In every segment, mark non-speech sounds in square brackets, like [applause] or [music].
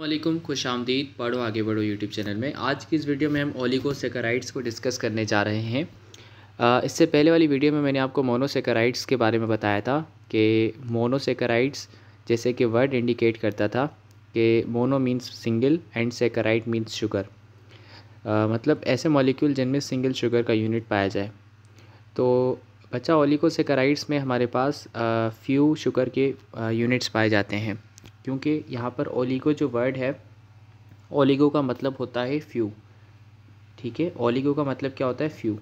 वालेकुम खुश आमदीद पढ़ो आगे बढ़ो यूट्यूब चैनल में आज की इस वीडियो में हम ओलिकोसेकेराइड्स को डिस्कस करने जा रहे हैं इससे पहले वाली वीडियो में मैंने आपको मोनोसेकेराइड्स के बारे में बताया था कि मोनोसेकेराइड्स जैसे कि वर्ड इंडिकेट करता था कि mono means single and saccharide means sugar मतलब ऐसे मॉलिक्यूल जिनमें सिंगल शुगर का यूनिट पाया जाए तो बच्चा ओलिकोसेकेराइड्स में हमारे पास फ्यू शुगर के यूनिट्स पाए जाते हैं क्योंकि यहाँ पर ओलिगो जो वर्ड है ओलिगो का मतलब होता है फ्यू ठीक है ओलिगो का मतलब क्या होता है फ्यू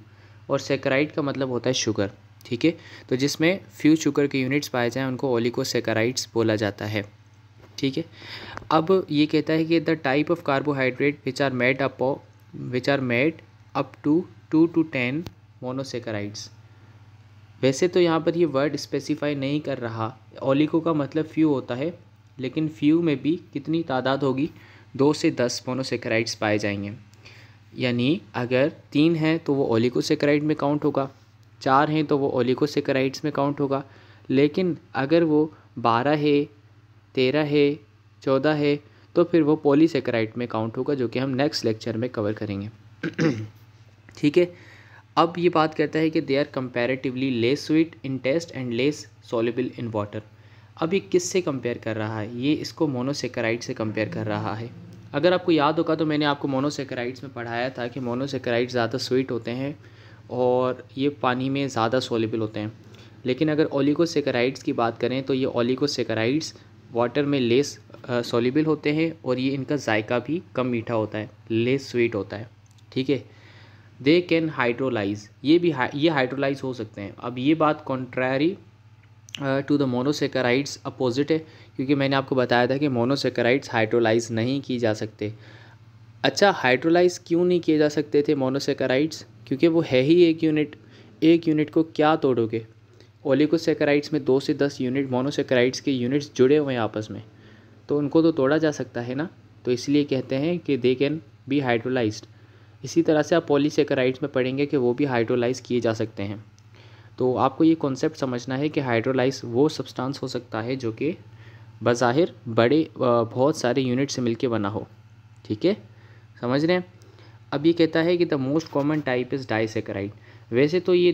और सेक्राइड का मतलब होता है शुगर ठीक है तो जिसमें फ्यू शुगर के यूनिट्स पाए जाएँ उनको ओलिकोसेकाराइड्स बोला जाता है ठीक है अब ये कहता है कि the type of carbohydrate which are made up which are made up to two to ten monosaccharides वैसे तो यहाँ पर ये वर्ड स्पेसिफाई नहीं कर रहा ओलिको का मतलब फ्यू होता है लेकिन फ्यू में भी कितनी तादाद होगी दो से दस मोनोसेक्राइड्स पाए जाएंगे यानी अगर तीन हैं तो वो ओलिकोसेक्राइड में काउंट होगा चार हैं तो वो ओलिकोसेक्राइड्स में काउंट होगा लेकिन अगर वो बारह है तेरह है चौदह है तो फिर वो पोलीसेक्राइड में काउंट होगा जो कि हम नेक्स्ट लेक्चर में कवर करेंगे [clears throat] ठीक है अब ये बात करता है कि they are comparatively less sweet in taste and less soluble in water अब ये किस से कंपेयर कर रहा है ये इसको मोनोसेकराइड से कंपेयर कर रहा है अगर आपको याद होगा तो मैंने आपको मोनोसेकराइड्स में पढ़ाया था कि मोनोसेकराइड ज़्यादा स्वीट होते हैं और ये पानी में ज़्यादा सोलेबल होते हैं लेकिन अगर ओलिकोसेकराइड्स की बात करें तो ये ओलिकोसेकराइड्स वाटर में लेस सोलेबल होते हैं और ये इनका जायका भी कम मीठा होता है लेस स्वीट होता है ठीक है दे कैन हाइड्रोलाइज ये भी ये हाइड्रोलाइज हो सकते हैं अब ये बात contrary to the monosaccharides opposite है क्योंकि मैंने आपको बताया था कि मोनोसेकराइड्स हाइड्रोलाइज नहीं की जा सकते अच्छा हाइड्रोलाइज क्यों नहीं किए जा सकते थे मोनोसेकराइड्स क्योंकि वो है ही एक यूनिट एक यूनिट को क्या तोड़ोगे ओलिकोसेकराइड्स में दो से दस यूनिट मोनोसेकराइड्स के यूनिट्स जुड़े हुए हैं आपस में तो उनको तो तोड़ा जा सकता है ना तो इसलिए कहते हैं कि दे कैन बी हाइड्रोलाइज्ड इसी तरह से आप पॉलीसेकराइड्स में पढ़ेंगे कि वो भी हाइड्रोलाइज किए जा सकते हैं तो आपको ये कॉन्सेप्ट समझना है कि हाइड्रोलाइस वो सब्सटेंस हो सकता है जो कि बज़ाहिर बड़े बहुत सारे यूनिट से मिलके बना हो ठीक है समझ रहे हैं अब ये कहता है कि the most common type is disaccharide वैसे तो ये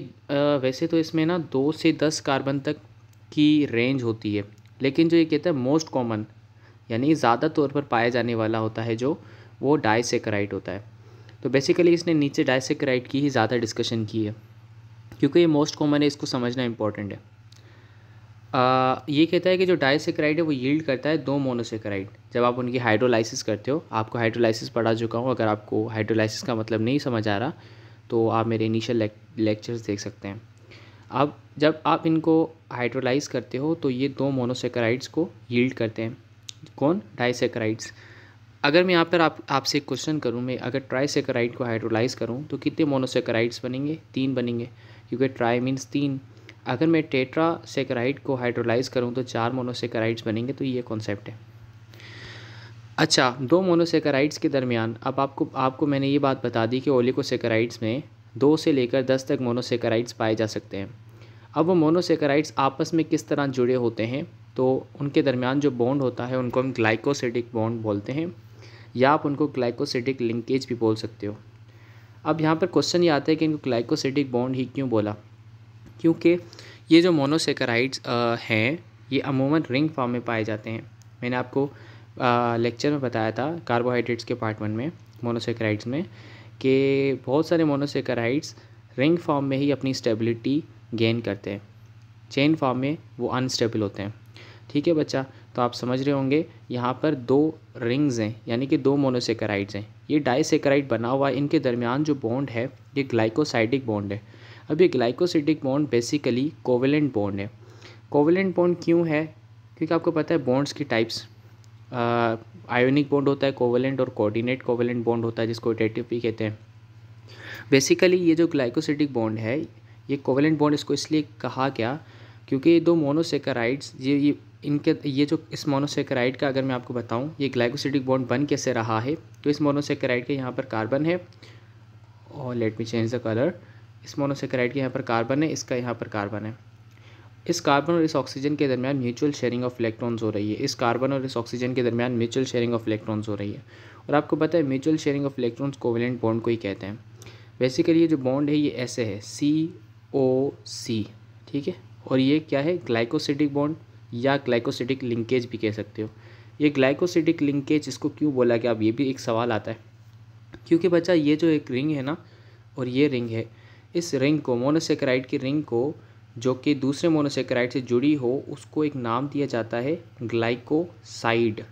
वैसे तो इसमें ना दो से दस कार्बन तक की रेंज होती है लेकिन जो ये कहता है मोस्ट कॉमन यानी ज़्यादा तौर पर पाया जाने वाला होता है जो वो डाइसेकराइड होता है तो बेसिकली इसने नीचे डाइसेकराइड की ही ज़्यादा डिस्कशन की है क्योंकि ये मोस्ट कॉमन है इसको समझना इंपॉर्टेंट है आ, ये कहता है कि जो डाइसेक्राइड है वो यील्ड करता है दो मोनोसेक्राइड जब आप उनकी हाइड्रोलाइसिस करते हो आपको हाइड्रोलाइसिस पढ़ा चुका हूँ अगर आपको हाइड्रोलाइसिस का मतलब नहीं समझ आ रहा तो आप मेरे इनिशियल लेक्चर्स देख सकते हैं अब जब आप इनको हाइड्रोलाइज करते हो तो ये दो मोनोसेक्राइड्स को यील्ड करते हैं कौन डाइसेक्राइड्स अगर मैं यहाँ पर आप आपसे क्वेश्चन करूँ मैं अगर ट्राईसेक्राइड को हाइड्रोलाइज करूँ तो कितने मोनोसेक्राइड्स बनेंगे तीन बनेंगे क्योंकि ट्राई मीन्स तीन अगर मैं टेट्रा सेकेराइड को हाइड्रोलाइज करूँ तो चार मोनोसेक्राइड्स बनेंगे तो ये कॉन्सेप्ट है अच्छा दो मोनोसेक्राइड्स के दरमियान अब आपको आपको मैंने ये बात बता दी कि ओलिकोसेक्राइड्स में दो से लेकर दस तक मोनोसेक्राइड्स पाए जा सकते हैं अब वो मोनोसेक्राइड्स आपस में किस तरह जुड़े होते हैं तो उनके दरमियान जो बॉन्ड होता है उनको हम ग्लाइकोसिडिक बॉन्ड बोलते हैं या आप उनको ग्लाइकोसिडिक लिंकेज भी बोल सकते हो अब यहाँ पर क्वेश्चन ये आता है कि इनको ग्लाइकोसिडिक बॉन्ड ही क्यों बोला क्योंकि ये जो मोनोसेकराइड्स हैं ये अमूमन रिंग फॉर्म में पाए जाते हैं मैंने आपको लेक्चर में बताया था कार्बोहाइड्रेट्स के पार्ट वन में मोनोसेकराइड्स में कि बहुत सारे मोनोसेकराइड्स रिंग फॉर्म में ही अपनी स्टेबिलिटी गेन करते हैं चेन फॉर्म में वो अनस्टेबल होते हैं ठीक है बच्चा तो आप समझ रहे होंगे यहाँ पर दो रिंग्स हैं यानी कि दो मोनोसेकराइड्स हैं ये डाइसेकराइड बना हुआ है इनके दरमियान जो बॉन्ड है ये ग्लाइकोसाइडिक बॉन्ड है अब ये glycosidic bond basically covalent bond है कोवेलेंट बॉन्ड क्यों है क्योंकि आपको पता है बॉन्ड्स की टाइप्स आयोनिक बॉन्ड होता है कोवेलेंट और कोऑर्डिनेट कोवेलेंट बॉन्ड होता है जिसको भी कहते हैं बेसिकली ये जो ग्लाइकोसिडिक बॉन्ड है ये कोवेलेंट बॉन्ड इसको इसलिए कहा गया क्योंकि ये दो मोनोसेकराइड्स ये ये इनके ये जो इस मोनोसेक्राइड का अगर मैं आपको बताऊं ये ग्लाइकोसिडिक बॉन्ड बन कैसे रहा है तो इस मोनोसेक्राइड के यहाँ पर कार्बन है और let me change the colour इस मोनोसेक्राइड के यहाँ पर कार्बन है इसका यहाँ पर कार्बन है इस कार्बन और इस ऑक्सीजन के दरमियान म्यूचुअल शेयरिंग ऑफ इलेक्ट्रॉन्स हो रही है इस कार्बन और इस ऑक्सीजन के दरमियान म्यूचुअल शेयरिंग ऑफ इलेक्ट्रॉन्स हो रही है और आपको पता है mutual sharing of electrons covalent bond को ही कहते हैं बेसिकली ये जो बॉन्ड है ये ऐसे है सी ओ सी ठीक है और ये क्या है ग्लाइकोसिडिक बॉन्ड या ग्लाइकोसिडिक लिंकेज भी कह सकते हो ये ग्लाइकोसिडिक लिंकेज इसको क्यों बोला गया अब ये भी एक सवाल आता है क्योंकि बच्चा ये जो एक रिंग है ना और ये रिंग है इस रिंग को मोनोसेक्राइड की रिंग को जो कि दूसरे मोनोसेक्राइड से जुड़ी हो उसको एक नाम दिया जाता है ग्लाइकोसाइड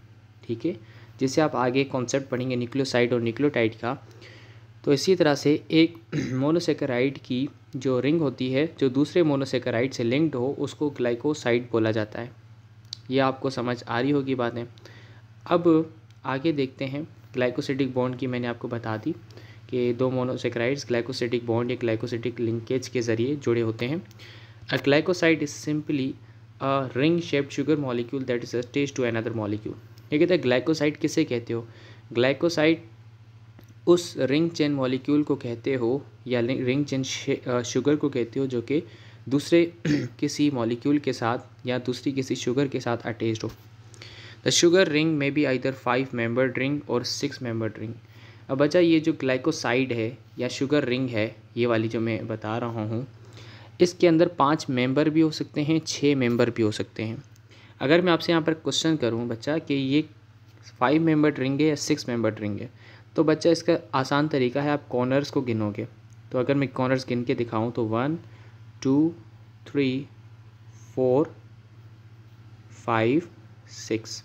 ठीक है जिसे आप आगे कॉन्सेप्ट पढ़ेंगे न्यूक्लियोसाइड और न्यूक्लियोटाइड का तो इसी तरह से एक मोनोसेकराइड [clears throat] की जो रिंग होती है जो दूसरे मोनोसेकराइड से लिंक्ड हो उसको ग्लाइकोसाइड बोला जाता है ये आपको समझ आ रही होगी बातें अब आगे देखते हैं ग्लाइकोसिटिक बॉन्ड की मैंने आपको बता दी कि दो मोनोसेक्राइड्स ग्लाइकोसिटिक बॉन्ड या ग्लाइकोसिटिक लिंकेज के ज़रिए जुड़े होते हैं a glycoside is simply a ring shaped sugar molecule that is test to another molecule ये कहते हैं ग्लाइकोसाइड किसे कहते हो ग्लाइकोसाइड उस रिंग चेन मॉलिक्यूल को कहते हो या रिंग चेन शुगर को कहते हो जो कि दूसरे [clears throat] किसी मॉलिक्यूल के साथ या दूसरी किसी शुगर के साथ अटैच हो द शुगर रिंग में भी आइदर फाइव मेंबर रिंग और सिक्स मेंबर रिंग अब बचा ये जो ग्लाइकोसाइड है या शुगर रिंग है ये वाली जो मैं बता रहा हूँ इसके अंदर पाँच मेंबर भी हो सकते हैं छः मेंबर भी हो सकते हैं अगर मैं आपसे यहाँ पर क्वेश्चन करूँ बच्चा कि ये फाइव मेंबर रिंग है या सिक्स मेंबर रिंग है तो बच्चा इसका आसान तरीका है आप कॉर्नर्स को गिनोगे तो अगर मैं कॉर्नर्स गिन के दिखाऊँ तो one two three four five six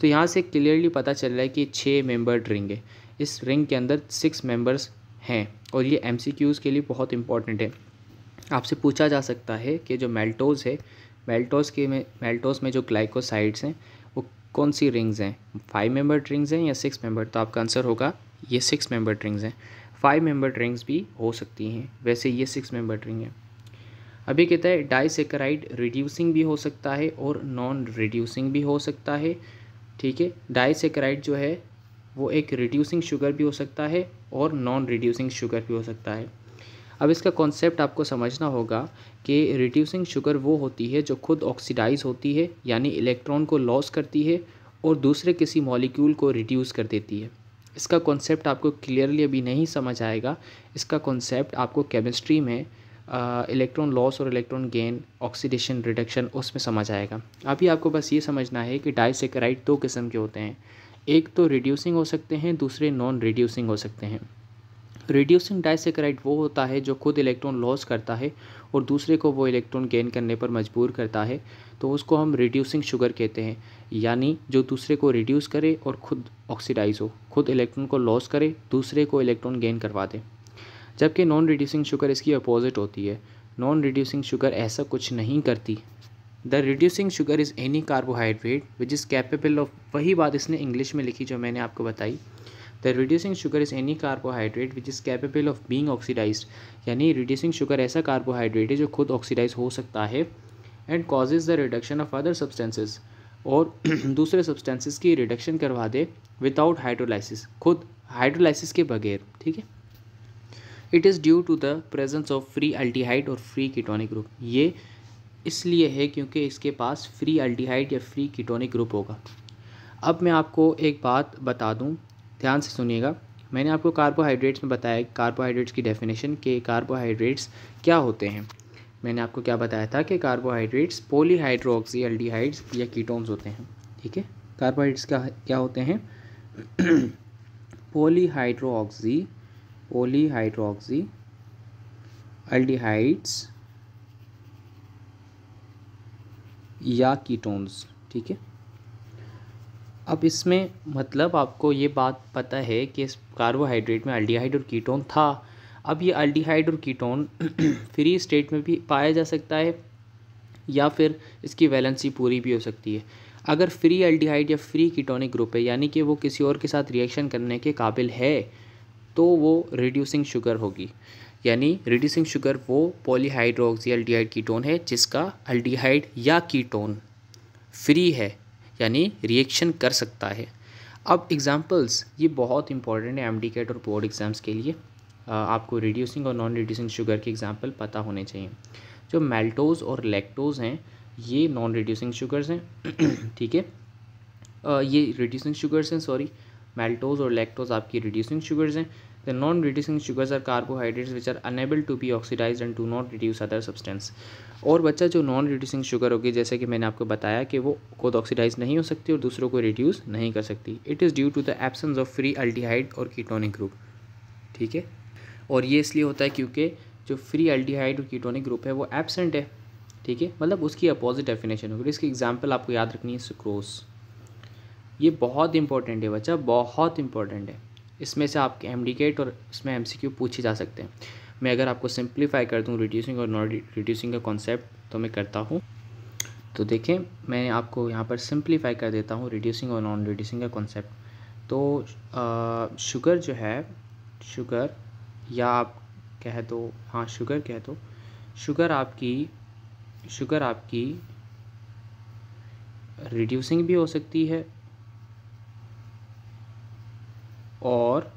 तो यहाँ से क्लियरली पता चल रहा है कि छः मेंबर रिंग है इस रिंग के अंदर सिक्स मेंबर्स हैं और ये एम के लिए बहुत इंपॉर्टेंट है आपसे पूछा जा सकता है कि जो मेल्टोज है मेल्टोज के में मेल्टोज में जो ग्लाइकोसाइड्स हैं कौन सी रिंग्स हैं फाइव मेंबर्ड रिंग्स हैं या सिक्स मेंबर तो आपका आंसर होगा ये सिक्स मेंबर्ड रिंग्स हैं फाइव मेंबर्ड रिंग्स भी हो सकती हैं वैसे ये सिक्स मेंबर्ड रिंग है अभी कहता है डाइसेकराइड रिड्यूसिंग भी हो सकता है और नॉन रिड्यूसिंग भी हो सकता है ठीक है डाइसेकराइड जो है वो एक रिड्यूसिंग शुगर भी हो सकता है और नॉन रिड्यूसिंग शुगर भी हो सकता है अब इसका कॉन्सेप्ट आपको समझना होगा कि रिड्यूसिंग शुगर वो होती है जो खुद ऑक्सीडाइज होती है यानी इलेक्ट्रॉन को लॉस करती है और दूसरे किसी मॉलिक्यूल को रिड्यूस कर देती है इसका कॉन्सेप्ट आपको क्लियरली अभी नहीं समझ आएगा इसका कॉन्सेप्ट आपको केमिस्ट्री में इलेक्ट्रॉन लॉस और इलेक्ट्रॉन गेन ऑक्सीडेशन रिडक्शन उसमें समझ आएगा अभी आपको बस ये समझना है कि डाइसेकेराइड दो किस्म के होते हैं एक तो रिड्यूसिंग हो सकते हैं दूसरे नॉन रिड्यूसिंग हो सकते हैं रिड्यूसिंग डाइसेक्राइड वो होता है जो खुद इलेक्ट्रॉन लॉस करता है और दूसरे को वो इलेक्ट्रॉन गेन करने पर मजबूर करता है तो उसको हम रिड्यूसिंग शुगर कहते हैं यानी जो दूसरे को रिड्यूस करे और खुद ऑक्सीडाइज हो खुद इलेक्ट्रॉन को लॉस करे दूसरे को इलेक्ट्रॉन गेन करवा दे जबकि नॉन रिड्यूसिंग शुगर इसकी अपोजिट होती है नॉन रिड्यूसिंग शुगर ऐसा कुछ नहीं करती the reducing sugar is any carbohydrate which is capable of वही बात इसने इंग्लिश में लिखी जो मैंने आपको बताई the reducing sugar is any carbohydrate which is capable of being oxidise यानी रिड्यूसिंग शुगर ऐसा कार्बोहाइड्रेट है जो खुद ऑक्सीडाइज हो सकता है and causes the reduction of other substances और [clears throat] दूसरे सब्सटेंसेज की रिडक्शन करवा दे विदाउट हाइड्रोलाइसिस खुद हाइड्रोलाइसिस के बगैर ठीक है it is due to the presence of free aldehyde और फ्री कीटोनिक ग्रुप ये इसलिए है क्योंकि इसके पास फ्री अल्टीहाइड या फ्री कीटोनिक ग्रुप होगा अब मैं आपको एक बात बता दूं ध्यान से सुनिएगा मैंने आपको कार्बोहाइड्रेट्स में बताया कार्बोहाइड्रेट्स की डेफिनेशन के कार्बोहाइड्रेट्स क्या होते हैं मैंने आपको क्या बताया था कि कार्बोहाइड्रेट्स पोलीहाइड्रोक्सी एल्डिहाइड्स या कीटोन्स होते हैं ठीक है कार्बोहाइड्रेट्स का क्या होते हैं पोलीहाइड्रोक्सी पोलीहाइड्रोक्सी एल्डिहाइड्स या कीटोन्स ठीक है अब इसमें मतलब आपको ये बात पता है कि इस कार्बोहाइड्रेट में अल्डिहाइड और कीटोन था अब ये अल्डिहाइड और कीटोन [clears throat] फ्री स्टेट में भी पाया जा सकता है या फिर इसकी वैलेंसी पूरी भी हो सकती है अगर फ्री अल्डिहाइड या फ्री कीटोनिक ग्रुप है यानी कि वो किसी और के साथ रिएक्शन करने के काबिल है तो वो रिड्यूसिंग शुगर होगी यानी रिड्यूसिंग शुगर वो पोलीहाइड्रोक्सी अल्डीहाइड कीटोन है जिसका अल्डीहाइड या कीटोन फ्री है यानी रिएक्शन कर सकता है अब एग्ज़ाम्पल्स ये बहुत इंपॉर्टेंट है एम कैट और बोर्ड एग्ज़ाम्स के लिए आपको रिड्यूसिंग और नॉन रिड्यूसिंग शुगर के एग्ज़ाम्पल पता होने चाहिए जो मेल्टोज और लेक्टोज हैं ये नॉन रिड्यूसिंग शुगर्स हैं [clears throat] ठीक है ये रिड्यूसिंग शुगर्स हैं सॉरी मेल्टोज और लेक्टोज आपकी रिड्यूसिंग शुगर्स हैं The non-reducing sugars are carbohydrates which are unable to be oxidized and do not reduce other substance. और बच्चा जो नॉन रिड्यूसिंग शुगर होगी जैसे कि मैंने आपको बताया कि वो खुद ऑक्सीडाइज नहीं हो सकती और दूसरों को रिड्यूस नहीं कर सकती it is due to the absence of free aldehyde और कीटोनिक ग्रुप ठीक है और ये इसलिए होता है क्योंकि जो फ्री अल्टीहाइड और कीटोनिक ग्रुप है वो एबसेंट है ठीक है मतलब उसकी अपोजिट डेफिनेशन होगी इसकी एग्जाम्पल आपको याद रखनी है सुक्रोस ये बहुत इंपॉर्टेंट है बच्चा बहुत इंपॉर्टेंट है इसमें से आपके एम और इसमें एम पूछे जा सकते हैं मैं अगर आपको सिंप्लीफाई कर दूँ रिड्यूसिंग और नॉन रिड्यूसिंग का कॉन्सेप्ट तो मैं करता हूँ तो देखें मैं आपको यहाँ पर सिंप्लीफाई कर देता हूँ रिड्यूसिंग और नॉन रिड्यूसिंग का कॉन्सेप्ट तो आ, शुगर जो है शुगर या आप कह दो तो, हाँ शुगर कह दो शुगर आपकी शुगर आपकी रिड्यूसिंग भी हो सकती है और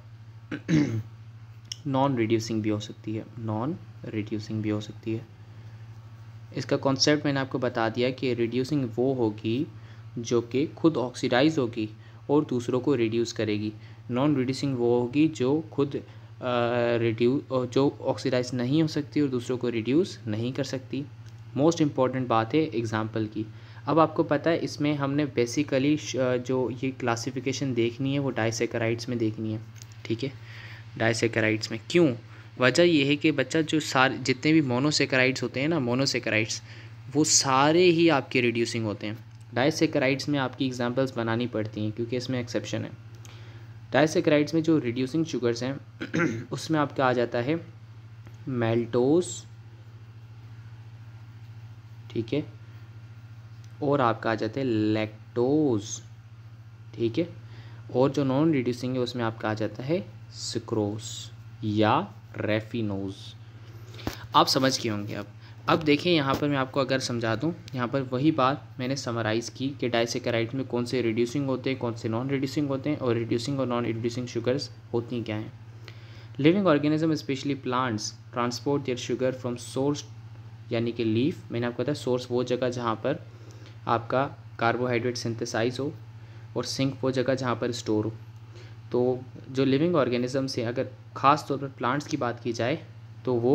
नॉन [clears throat] रिड्यूसिंग भी हो सकती है नॉन रिड्यूसिंग भी हो सकती है इसका कॉन्सेप्ट मैंने आपको बता दिया कि रिड्यूसिंग वो होगी जो कि खुद ऑक्सीडाइज होगी और दूसरों को रिड्यूस करेगी नॉन रिड्यूसिंग वो होगी जो खुद रिड्यू जो ऑक्सीडाइज नहीं हो सकती और दूसरों को रिड्यूस नहीं कर सकती मोस्ट इम्पॉर्टेंट बात है एग्ज़ाम्पल की अब आपको पता है इसमें हमने बेसिकली जो ये क्लासिफिकेशन देखनी है वो डाइसेकराइड्स में देखनी है ठीक है डाइसेकराइड्स में क्यों वजह यह है कि बच्चा जो सारे जितने भी मोनोसेकराइड्स होते हैं ना मोनोसेकराइड्स वो सारे ही आपके रिड्यूसिंग होते हैं डाइसेकराइड्स में आपकी एग्जाम्पल्स बनानी पड़ती हैं क्योंकि इसमें एक्सेप्शन है डाइसेकराइड्स में जो रिड्यूसिंग शुगर्स हैं [clears throat] उसमें आपका आ जाता है मेल्टोस ठीक है और आपका आ जाता है लैक्टोज ठीक है और जो नॉन रिड्यूसिंग है उसमें आपका आ जाता है सिक्रोस या रेफिनोज आप समझ गए होंगे अब अब देखें यहाँ पर मैं आपको अगर समझा दूँ यहाँ पर वही बात मैंने समराइज़ की कि डाइसेकेराइड में कौन से रिड्यूसिंग होते हैं कौन से नॉन रिड्यूसिंग होते हैं और रिड्यूसिंग और नॉन रिड्यूसिंग शुगर्स होती क्या हैं living organism specially plants transport their sugar from source यानी कि लीफ मैंने आपको बताया सोर्स वो जगह जहाँ पर आपका कार्बोहाइड्रेट सिंथेसाइज हो और सिंक वो जगह जहाँ पर स्टोर हो तो जो लिविंग ऑर्गेनिज़म से अगर ख़ास तौर पर प्लांट्स की बात की जाए तो वो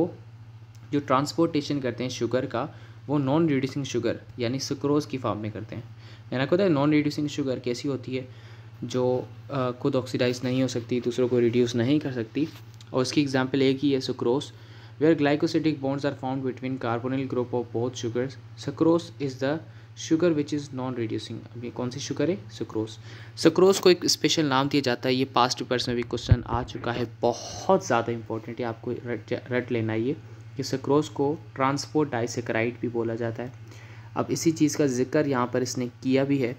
जो ट्रांसपोर्टेशन करते हैं शुगर का वो नॉन रिड्यूसिंग शुगर यानी सुक्रोज की फॉर्म में करते हैं मैंने आपको है नॉन रिड्यूसिंग शुगर कैसी होती है जो आ, खुद ऑक्सीडाइज नहीं हो सकती दूसरों को रिड्यूस नहीं कर सकती और उसकी एग्जाम्पल एक ही है sucrose where glycosidic bonds are found between carbonyl group of both sugar sucrose is the sugar which is non reducing अभी कौन सी शुगर है सक्रोस सक्रोस को एक स्पेशल नाम दिया जाता है ये पास्ट पेपर्स में भी क्वेश्चन आ चुका है बहुत ज़्यादा इंपॉर्टेंट है आपको रट लेना ये कि सुक्रोस को ट्रांसपोर्ट डाइसेक्राइड भी बोला जाता है अब इसी चीज़ का जिक्र यहाँ पर इसने किया भी है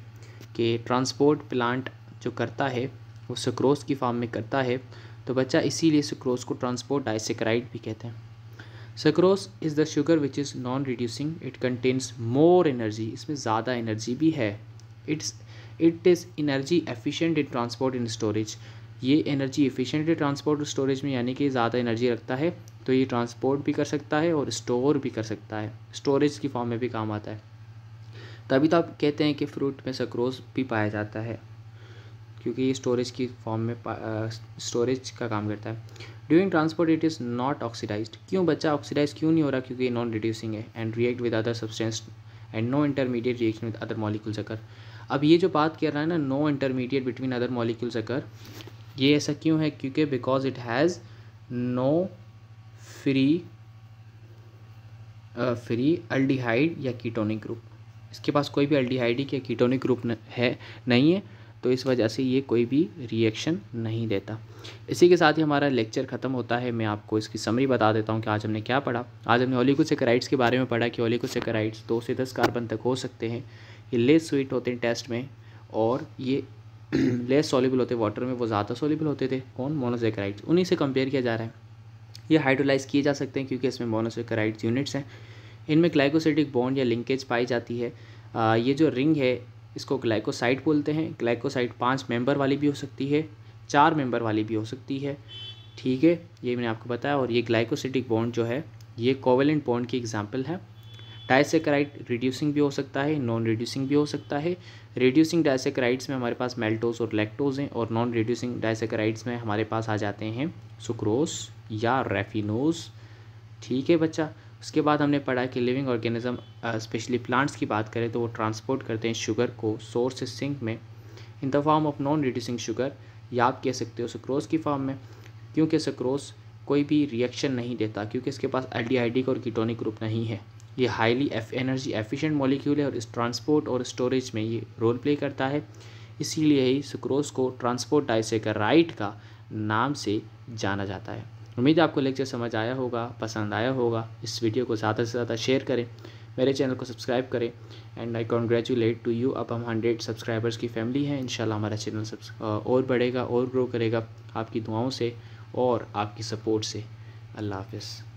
कि ट्रांसपोर्ट प्लांट जो करता है वो सुक्रोस की फार्म में करता है तो बच्चा इसीलिए सक्रोस को ट्रांसपोर्ट डाइसेक्राइड भी कहते हैं sucrose is the sugar which is non reducing it contains more energy इसमें ज़्यादा एनर्जी भी है it's it is energy efficient in transport in storage ये एनर्जी एफिशिएंट है ट्रांसपोर्ट स्टोरेज में यानी कि ज़्यादा एनर्जी रखता है तो ये ट्रांसपोर्ट भी कर सकता है और स्टोर भी कर सकता है स्टोरेज की फॉर्म में भी काम आता है तभी तो आप कहते हैं कि फ्रूट में सक्रोस भी पाया जाता है क्योंकि ये स्टोरेज की फॉर्म में स्टोरेज का काम करता है during transport it is not oxidise क्यों बच्चा ऑक्सीडाइज क्यों नहीं हो रहा क्योंकि ये नॉन रिड्यूसिंग है and react with other substance and no intermediate reaction with other molecules occur अब ये जो बात कर रहा है ना no intermediate between other molecules occur ये ऐसा क्यों है क्योंकि because it has no free free aldehyde या कीटोनिक ग्रुप इसके पास कोई भी अल्डिहाइडिक या कीटोनिक ग्रुप है नहीं है तो इस वजह से ये कोई भी रिएक्शन नहीं देता इसी के साथ ही हमारा लेक्चर ख़त्म होता है मैं आपको इसकी समरी बता देता हूँ कि आज हमने क्या पढ़ा आज हमने ओलिकोसेकेराइड्स के बारे में पढ़ा कि ओलिकोसेकेराइड्स दो से दस कार्बन तक हो सकते हैं ये लेस स्वीट होते हैं टेस्ट में और ये लेस [clears throat] सॉलीबल होते वाटर में वो ज़्यादा सॉल्यूबल होते थे कौन मोनोसेकेराइड्स उन्हीं से कंपेयर किया जा रहा है ये हाइड्रोलाइज किए जा सकते हैं क्योंकि इसमें मोनोसेकेराइड्स यूनिट्स हैं इनमें ग्लाइकोसिटिक बॉन्ड या लिंकेज पाई जाती है आ, ये जो रिंग है इसको ग्लाइकोसाइड बोलते हैं ग्लाइकोसाइड पाँच मेंबर वाली भी हो सकती है चार मेंबर वाली भी हो सकती है ठीक है ये मैंने आपको बताया और ये ग्लाइकोसिटिक बॉन्ड जो है ये कोवेलेंट बॉन्ड की एग्जाम्पल है डायसेक्राइट रिड्यूसिंग भी हो सकता है नॉन रिड्यूसिंग भी हो सकता है रिड्यूसिंग डायसेक्राइड्स में हमारे पास मेल्टोज और लैक्टोज हैं और नॉन रिड्यूसिंग डायसेक्राइड्स में हमारे पास आ जाते हैं सुक्रोस या रेफिनोज ठीक है बच्चा उसके बाद हमने पढ़ा कि लिविंग ऑर्गेनिज्म स्पेशली प्लांट्स की बात करें तो वो ट्रांसपोर्ट करते हैं शुगर को सोर्स से सिंक में in the form of non reducing sugar या आप कह सकते हो सक्रोज की फॉर्म में क्योंकि सक्रोस कोई भी रिएक्शन नहीं देता क्योंकि इसके पास एल्डिहाइडिक और कीटोनिक ग्रुप नहीं है ये हाईली एनर्जी एफिशिएंट मॉलिक्यूल है और इस ट्रांसपोर्ट और स्टोरेज में ये रोल प्ले करता है इसीलिए ही सुक्रोज को ट्रांसपोर्ट डाइसेकर राइट का नाम से जाना जाता है उम्मीद है आपको लेक्चर समझ आया होगा पसंद आया होगा इस वीडियो को ज़्यादा से ज़्यादा शेयर करें मेरे चैनल को सब्सक्राइब करें and I congratulate to you अब हम हंड्रेड सब्सक्राइबर्स की फैमिली हैं इन हमारा चैनल और बढ़ेगा और ग्रो करेगा आपकी दुआओं से और आपकी सपोर्ट से अल्लाह हाफिज़